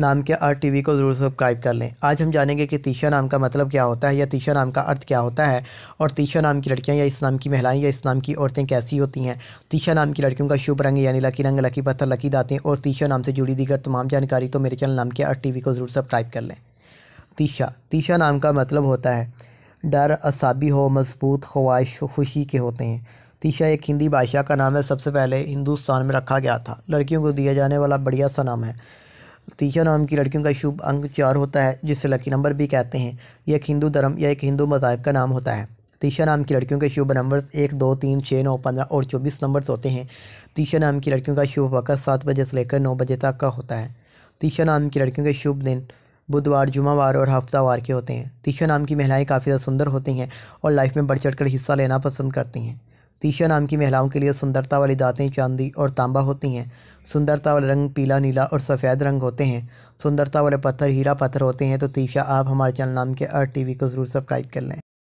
नाम के अर्थ टीवी को ज़रूर सब्सक्राइब कर लें आज हम जानेंगे कि तीशा नाम का मतलब क्या होता है या तीशा नाम का अर्थ क्या होता है और तीशा नाम की लड़कियां या इस नाम की महिलाएं या इस नाम की औरतें कैसी होती हैं तीशा नाम की लड़कियों का शुभ रंग यानी लकी रंग लकी पत्थर लकी दाते और तीशा नाम से जुड़ी दीगर तमाम जानकारी तो मेरे चैनल नाम के अर्थ टी को ज़रूर सब्सक्राइब कर लें तीशा तीशा नाम का मतलब होता है डर असाबी हो मजबूत ख्वाहिश खुशी के होते हैं तीशा एक हिंदी भाषा का नाम है सबसे पहले हिंदुस्तान में रखा गया था लड़कियों को दिया जाने वाला बढ़िया सा नाम है तीसरा नाम की लड़कियों का शुभ अंक चार होता है जिसे लकी नंबर भी कहते हैं यह एक हिंदू धर्म या एक हिंदू मज़ाहब का नाम होता है तीशा नाम की लड़कियों के शुभ नंबर एक दो तीन छः नौ पंद्रह और चौबीस नंबर्स होते हैं तीशा नाम की लड़कियों का शुभ वक़्त सात बजे से लेकर नौ बजे तक का होता है तीशा नाम की लड़कियों के शुभ दिन बुधवार जुम्मावार और हफ्तावार के होते हैं तीशा नाम की महिलाएं काफ़ी ज़्यादा सुंदर होती हैं और लाइफ में बढ़ चढ़ कर हिस्सा लेना पसंद करती हैं तीशा नाम की महिलाओं के लिए सुंदरता वाली दांतें चांदी और तांबा होती हैं सुंदरता वाले रंग पीला नीला और सफ़ेद रंग होते हैं सुंदरता वाले पत्थर हीरा पत्थर होते हैं तो तीशा आप हमारे चैनल नाम के आर टी को ज़रूर सब्सक्राइब कर लें